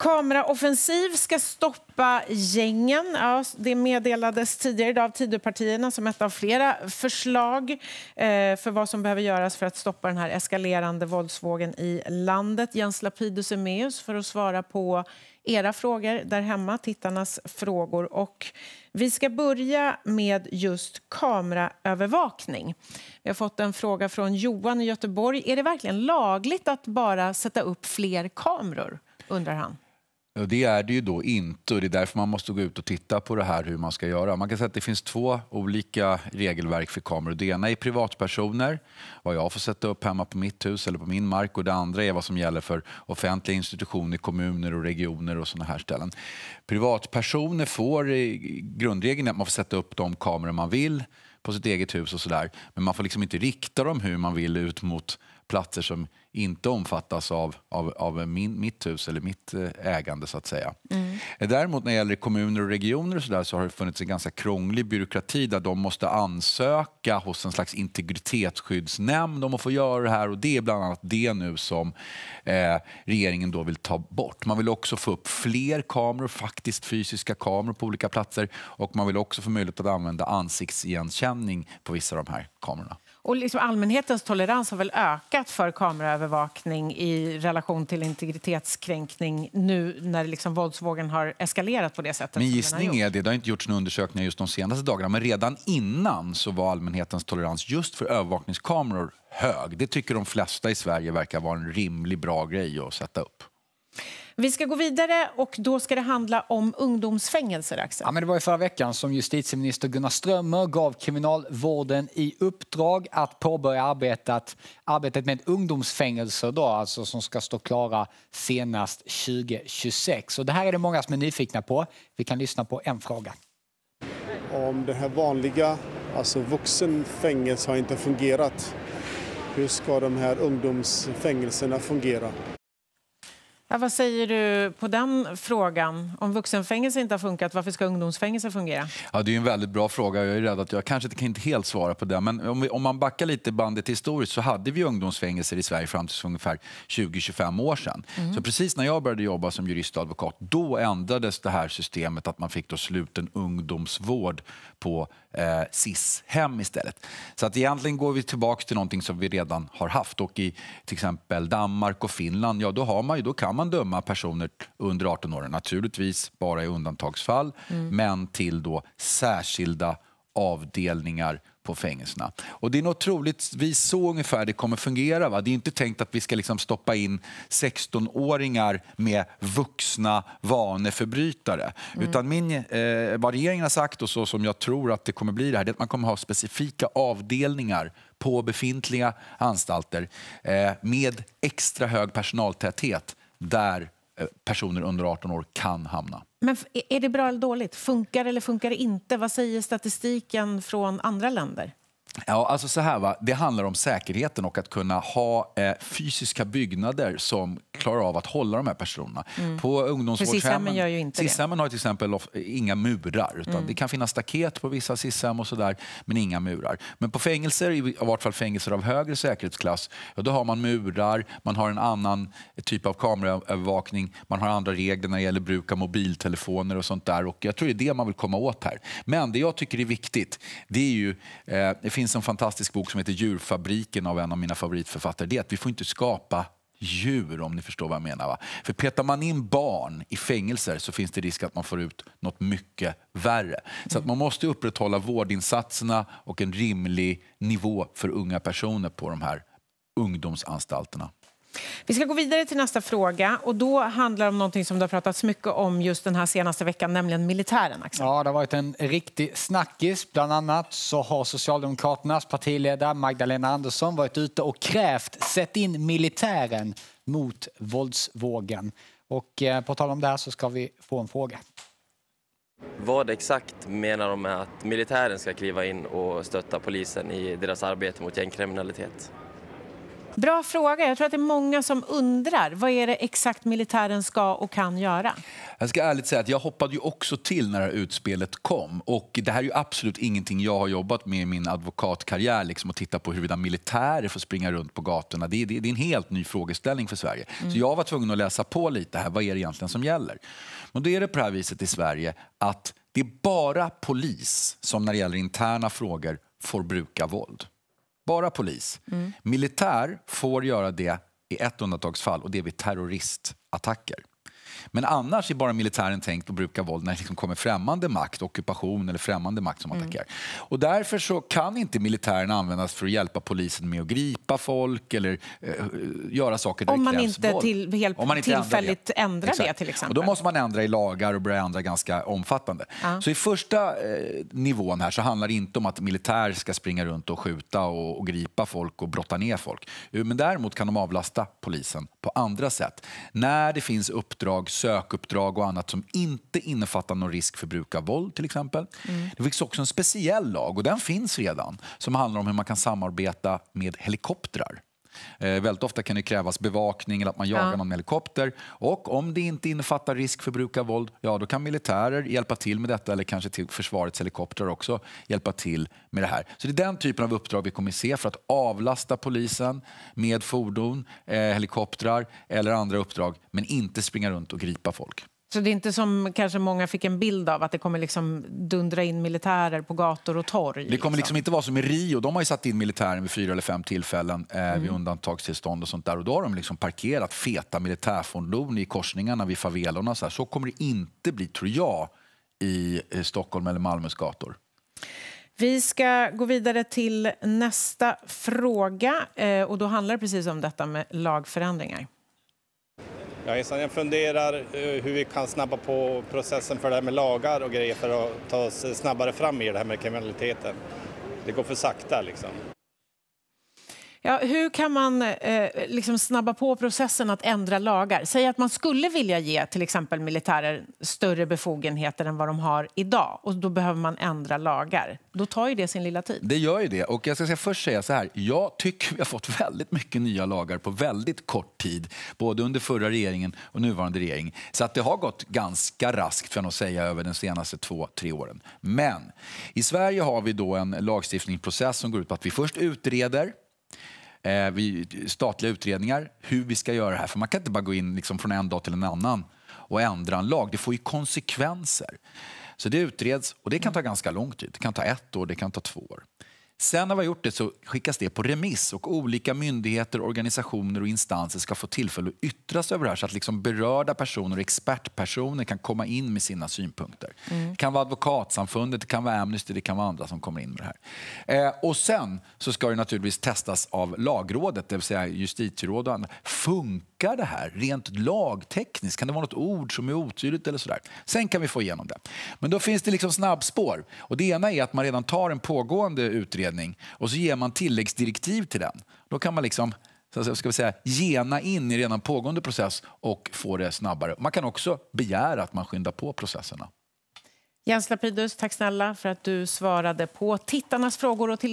Kameraoffensiv ska stoppa gängen. Ja, det meddelades tidigare idag av Tidöpartierna som ett av flera förslag eh, för vad som behöver göras för att stoppa den här eskalerande våldsvågen i landet. Jens Lapidus är med oss för att svara på era frågor där hemma, tittarnas frågor. Och vi ska börja med just kameraövervakning. Vi har fått en fråga från Johan i Göteborg. Är det verkligen lagligt att bara sätta upp fler kameror? undrar han det är det ju då inte och det är därför man måste gå ut och titta på det här hur man ska göra. Man kan säga att det finns två olika regelverk för kameror. Det ena är privatpersoner, vad jag får sätta upp hemma på mitt hus eller på min mark och det andra är vad som gäller för offentliga institutioner, kommuner och regioner och sådana här ställen. Privatpersoner får grundregeln att man får sätta upp de kameror man vill på sitt eget hus och sådär. Men man får liksom inte rikta dem hur man vill ut mot platser som inte omfattas av, av, av min, mitt hus eller mitt eh, ägande. så att säga. Mm. Däremot när det gäller kommuner och regioner och så, där, så har det funnits en ganska krånglig byråkrati där de måste ansöka hos en slags integritetsskyddsnämnd om att få göra det här och det är bland annat det nu som eh, regeringen då vill ta bort. Man vill också få upp fler kameror, faktiskt fysiska kameror på olika platser och man vill också få möjlighet att använda ansiktsigenkänning på vissa av de här kamerorna. Och liksom allmänhetens tolerans har väl ökat för kameraövervakning i relation till integritetskränkning nu när liksom våldsvågen har eskalerat på det sättet. Min gissning är det, det har inte gjorts några undersökningar just de senaste dagarna, men redan innan så var allmänhetens tolerans just för övervakningskameror hög. Det tycker de flesta i Sverige verkar vara en rimlig bra grej att sätta upp. Vi ska gå vidare och då ska det handla om ungdomsfängelser, Axel. Ja, men det var i förra veckan som justitieminister Gunnar Strömmer gav Kriminalvården i uppdrag att påbörja arbetet, arbetet med ungdomsfängelser då, alltså som ska stå klara senast 2026. Och det här är det många som är nyfikna på. Vi kan lyssna på en fråga. Om det här vanliga, alltså vuxenfängelse, har inte fungerat hur ska de här ungdomsfängelserna fungera? Ja, vad säger du på den frågan? Om vuxenfängelse inte har funkat, varför ska ungdomsfängelse fungera? Ja, det är en väldigt bra fråga. Jag är rädd att jag kanske inte helt svara på den. Men om, vi, om man backar lite bandet historiskt så hade vi ungdomsfängelser i Sverige fram till ungefär 20-25 år sedan. Mm. Så precis när jag började jobba som jurist och advokat, då ändrades det här systemet att man fick då sluten ungdomsvård på eh, SIS-hem istället. Så att egentligen går vi tillbaka till någonting som vi redan har haft. Och i till exempel Danmark och Finland, ja då har man ju, då kan man man döma personer under 18 år, naturligtvis bara i undantagsfall, mm. men till då särskilda avdelningar på fängelserna. Och det är nog troligtvis så ungefär det kommer fungera. Va? Det är inte tänkt att vi ska liksom stoppa in 16-åringar med vuxna vaneförbrytare. Mm. Utan min, eh, vad regeringen har sagt och så som jag tror att det kommer bli det här, det är att man kommer ha specifika avdelningar på befintliga anstalter eh, med extra hög personaltäthet där eh, personer under 18 år kan hamna. Men är det bra eller dåligt? Funkar eller funkar det inte? Vad säger statistiken från andra länder? Ja, alltså så här va. Det handlar om säkerheten och att kunna ha eh, fysiska byggnader som klarar av att hålla de här personerna. Mm. På ungdomsvårdshemmen gör ju inte Sishemmen har till exempel inga murar. Utan mm. Det kan finnas staket på vissa Sishem och sådär, men inga murar. Men på fängelser, i vart fall fängelser av högre säkerhetsklass, ja, då har man murar, man har en annan typ av kameraövervakning, man har andra regler när det gäller bruk av mobiltelefoner och sånt där. Och jag tror det är det man vill komma åt här. Men det jag tycker är viktigt, det är ju eh, finns en fantastisk bok som heter Djurfabriken av en av mina favoritförfattare. Det är att vi får inte skapa djur, om ni förstår vad jag menar. Va? För petar man in barn i fängelser så finns det risk att man får ut något mycket värre. Så att man måste upprätthålla vårdinsatserna och en rimlig nivå för unga personer på de här ungdomsanstalterna. Vi ska gå vidare till nästa fråga. Och då handlar det om någonting som det har pratats mycket om just den här senaste veckan, nämligen militären. Axel. Ja, det har varit en riktig snackis. Bland annat så har Socialdemokraternas partiledare Magdalena Andersson varit ute och krävt sätt in militären mot våldsvågen. Och eh, på tal om det här så ska vi få en fråga. Vad exakt menar de med att militären ska kliva in och stötta polisen i deras arbete mot gängkriminalitet? Bra fråga. Jag tror att det är många som undrar vad är det exakt militären ska och kan göra. Jag ska ärligt säga att jag hoppade ju också till när det här utspelet kom. Och det här är ju absolut ingenting jag har jobbat med i min advokatkarriär, liksom att titta på huruvida militärer får springa runt på gatorna. Det är, det är en helt ny frågeställning för Sverige. Mm. Så jag var tvungen att läsa på lite här, vad är det egentligen som gäller? Men då är det på det här viset i Sverige att det är bara polis som när det gäller interna frågor får bruka våld bara polis. Mm. Militär får göra det i ett undantagsfall och det är vid terroristattacker. Men annars är bara militären tänkt att bruka våld när det liksom kommer främmande makt, ockupation eller främmande makt som mm. Och därför så kan inte militären användas för att hjälpa polisen med att gripa folk eller eh, göra saker där Om man inte till, helt Om man inte tillfälligt ändrar det. ändrar det till exempel. Och då måste man ändra i lagar och börja ändra ganska omfattande. Ja. Så i första eh, nivån här så handlar det inte om att militär ska springa runt och skjuta och, och gripa folk och brotta ner folk. Eh, men däremot kan de avlasta polisen på andra sätt. När det finns uppdrag uppdrag, sökuppdrag och annat som inte innefattar någon risk för brukarvåld till exempel. Mm. Det finns också en speciell lag, och den finns redan, som handlar om hur man kan samarbeta med helikoptrar. Eh, väldigt ofta kan det krävas bevakning eller att man jagar ja. någon med helikopter. Och om det inte innefattar risk för brukarvåld, ja då kan militärer hjälpa till med detta eller kanske till försvarets helikoptrar också hjälpa till med det här. Så det är den typen av uppdrag vi kommer att se för att avlasta polisen med fordon, eh, helikoptrar eller andra uppdrag, men inte springa runt och gripa folk. Så det är inte som kanske många fick en bild av, att det kommer liksom dundra in militärer på gator och torg? Det kommer liksom, liksom inte vara som i Rio. De har satt in militären vid fyra eller fem tillfällen eh, mm. vid undantagstillstånd och sånt där. Och då har de liksom parkerat feta militärfordon i korsningarna vid favelorna. Så, här. så kommer det inte bli, tror jag, i eh, Stockholm eller Malmös gator. Vi ska gå vidare till nästa fråga. Eh, och då handlar det precis om detta med lagförändringar. Ja, jag funderar eh, hur vi kan snabba på processen för det här med lagar och grejer för att ta oss snabbare fram i det här med kriminaliteten. Det går för sakta liksom. Ja, hur kan man eh, liksom snabba på processen att ändra lagar? Säg att man skulle vilja ge till exempel militärer större befogenheter än vad de har idag och då behöver man ändra lagar. Då tar ju det sin lilla tid. Det gör ju det. Och jag ska säga, först säga så här, jag tycker vi har fått väldigt mycket nya lagar på väldigt kort tid, både under förra regeringen och nuvarande regering. Så att det har gått ganska raskt för att säga över de senaste två, tre åren. Men i Sverige har vi då en lagstiftningsprocess som går ut på att vi först utreder Eh, vi, statliga utredningar, hur vi ska göra det här. För man kan inte bara gå in liksom från en dag till en annan och ändra en lag. Det får ju konsekvenser. Så det utreds och det kan ta ganska lång tid. Det kan ta ett år, det kan ta två år. Sen när vi har gjort det så skickas det på remiss och olika myndigheter, organisationer och instanser ska få tillfälle att yttra sig över det här så att liksom berörda personer och expertpersoner kan komma in med sina synpunkter. Mm. Det kan vara Advokatsamfundet, det kan vara Amnesty, det kan vara andra som kommer in med det här. Eh, och sen så ska det naturligtvis testas av lagrådet, det vill säga Justitierådet. Funkar det här rent lagtekniskt? Kan det vara något ord som är otydligt eller sådär? Sen kan vi få igenom det. Men då finns det liksom snabbspår och det ena är att man redan tar en pågående utredning utredning och så ger man tilläggsdirektiv till den. Då kan man liksom ska vi säga, gena in i redan pågående process och få det snabbare. Man kan också begära att man skyndar på processerna. Jens Lapidus, tack snälla för att du svarade på tittarnas frågor och till